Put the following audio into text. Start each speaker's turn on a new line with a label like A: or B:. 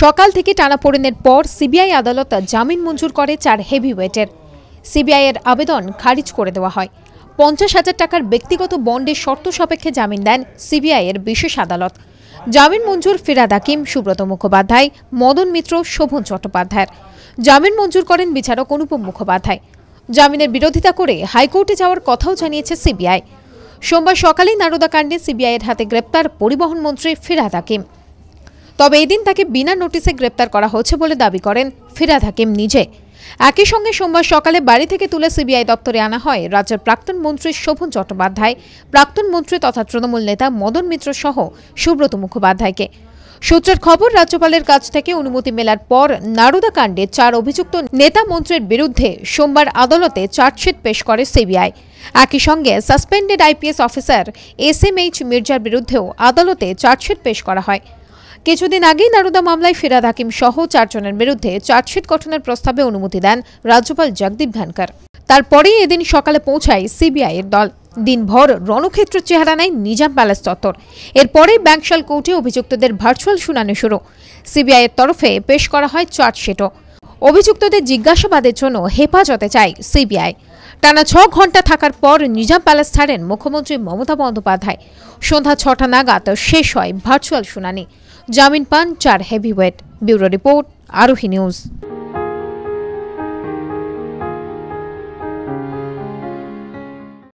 A: সকাল থেকে টানাপোড়েনের পর সিবিআই আদালত জামিন মঞ্জুর করে চার হেভিওয়েটের সিবিআইয়ের আবেদন খারিজ করে দেওয়া হয় পঞ্চাশ হাজার টাকার ব্যক্তিগত বন্ডের শর্ত সাপেক্ষে জামিন দেন সিবিআইয়ের বিশেষ আদালত জামিন মঞ্জুর ফিরাদ হাকিম সুব্রত মুখোপাধ্যায় মদন মিত্র শোভন চট্টোপাধ্যায়ের জামিন মঞ্জুর করেন বিচারক অনুপম মুখোপাধ্যায় জামিনের বিরোধিতা করে হাইকোর্টে যাওয়ার কথাও জানিয়েছে সিবিআই সোমবার সকালেই নারদাকাণ্ডে সিবিআইয়ের হাতে গ্রেপ্তার পরিবহন মন্ত্রী ফিরাদ হাকিম তবে এদিন তাকে বিনা নোটিসে গ্রেপ্তার করা হচ্ছে বলে দাবি করেন ফিরাদ হাকিম নিজে একই সঙ্গে সোমবার সকালে বাড়ি থেকে তুলে সিবিআই দপ্তরে আনা হয় রাজ্যের প্রাক্তন মন্ত্রী শোভন চট্টোপাধ্যায় প্রাক্তন মন্ত্রী তথা তৃণমূল নেতা মদন মিত্র সহ সুব্রত মুখোপাধ্যায়কে সূত্রের খবর রাজ্যপালের কাছ থেকে অনুমতি মেলার পর নারুদা কাণ্ডে চার অভিযুক্ত নেতা মন্ত্রীর বিরুদ্ধে সোমবার আদালতে চার্জশিট পেশ করে সিবিআই একই সঙ্গে suspended IPS officer S M H মির্জার বিরুদ্ধেও আদালতে চার্জশিট পেশ করা হয় কিছুদিন আগেই নারুদা মামলায় ফিরাদ হাকিম সহ চারজনের বিরুদ্ধে চার্জশিট গঠনের প্রস্তাবে অনুমতি দেন রাজ্যপাল জগদীপ ধনকর তারপরেই এদিন সকালে পৌঁছায় সিবিআই এর দল দিনভর রণক্ষেত্র চেহারা নেয় নিজাম প্যালেস চত্বর এরপরেই ব্যাংকশাল কোর্টে অভিযুক্তদের ভার্চুয়াল শুনানি শুরু সিবিআইয়ের তরফে পেশ করা হয় চার্জশিটও অভিযুক্তদের জিজ্ঞাসাবাদের জন্য হেফাজতে চায় সিবিআই টানা ছ ঘন্টা থাকার পর নিজাম প্যালেস ছাড়েন মুখ্যমন্ত্রী মমতা বন্দ্যোপাধ্যায় সন্ধ্যা ছটা নাগাদ শেষ হয় ভার্চুয়াল শুনানি जामिन पान चार heavyweight bureau report Arohi news